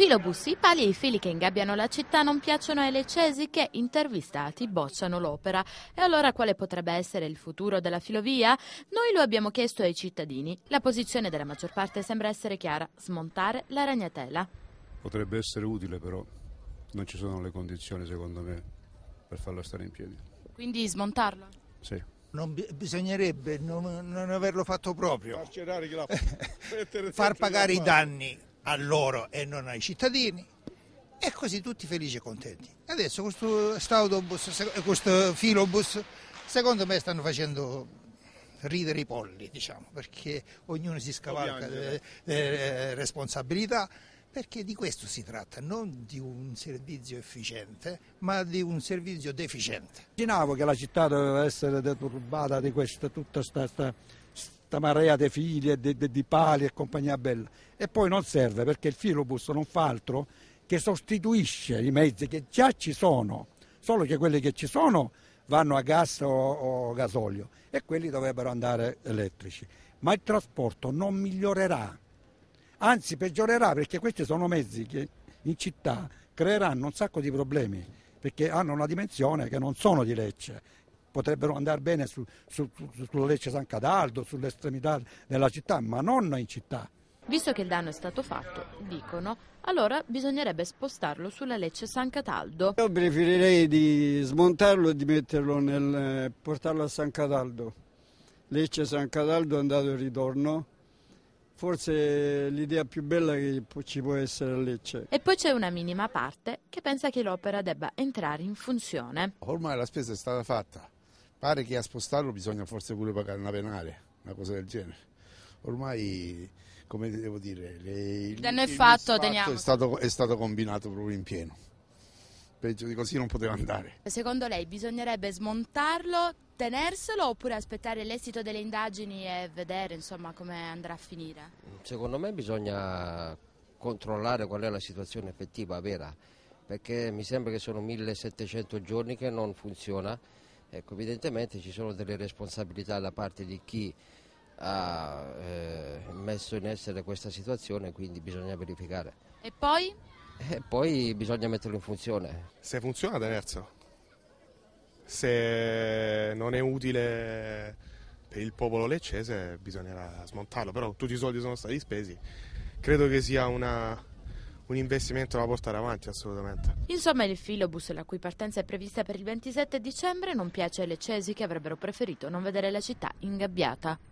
Filobus, i pali e i fili che ingabbiano la città non piacciono ai leccesi che, intervistati, bocciano l'opera. E allora quale potrebbe essere il futuro della filovia? Noi lo abbiamo chiesto ai cittadini. La posizione della maggior parte sembra essere chiara, smontare la ragnatela. Potrebbe essere utile però, non ci sono le condizioni secondo me per farla stare in piedi. Quindi smontarla? Sì. Non bi- bisognerebbe non, non, averlo fatto proprio. Far pagare i danni a loro e non ai cittadini e così tutti felici e contenti. Adesso questo autobus, questo filobus, secondo me stanno facendo ridere i polli, diciamo, perché ognuno si scavalca delle, le responsabilità, perché di questo si tratta, non di un servizio efficiente, ma di un servizio deficiente. Immaginavo che la città doveva essere deturbata di questa, tutta questa questa marea di fili e di pali e compagnia bella. E poi non serve perché il filobus non fa altro che sostituisce i mezzi che già ci sono, solo che quelli che ci sono vanno a gas o, o gasolio e quelli dovrebbero andare elettrici. Ma il trasporto non migliorerà, anzi peggiorerà perché questi sono mezzi che in città creeranno un sacco di problemi perché hanno una dimensione che non sono di Lecce, potrebbero andare bene su, su, su, su Lecce San Cadaldo, sull'estremità della città, ma non in città. Visto che il danno è stato fatto, dicono, allora bisognerebbe spostarlo sulla Lecce San Cataldo. Io preferirei di smontarlo e di metterlo nel eh, portarlo a San Cataldo. Lecce San Cataldo è andato e ritorno. Forse l'idea più bella che ci può essere a Lecce. E poi c'è una minima parte che pensa che l'opera debba entrare in funzione. Ormai la spesa è stata fatta Pare che a spostarlo bisogna forse pure pagare una penale, una cosa del genere. Ormai, come devo dire, le, il, danno il fatto, è stato, è stato combinato proprio in pieno. Peggio di così non poteva andare. Secondo lei bisognerebbe smontarlo, tenerselo oppure aspettare l'esito delle indagini e vedere insomma come andrà a finire? Secondo me bisogna controllare qual è la situazione effettiva vera perché mi sembra che sono 1700 giorni che non funziona Ecco, evidentemente ci sono delle responsabilità da parte di chi ha eh, messo in essere questa situazione, quindi bisogna verificare. E poi? E poi bisogna metterlo in funzione. Se funziona tenerso, se non è utile per il popolo leccese bisognerà smontarlo, però tutti i soldi sono stati spesi, credo che sia una, un investimento da portare avanti assolutamente. Insomma il filobus, la cui partenza è prevista per il 27 dicembre, non piace alle cesi che avrebbero preferito non vedere la città ingabbiata.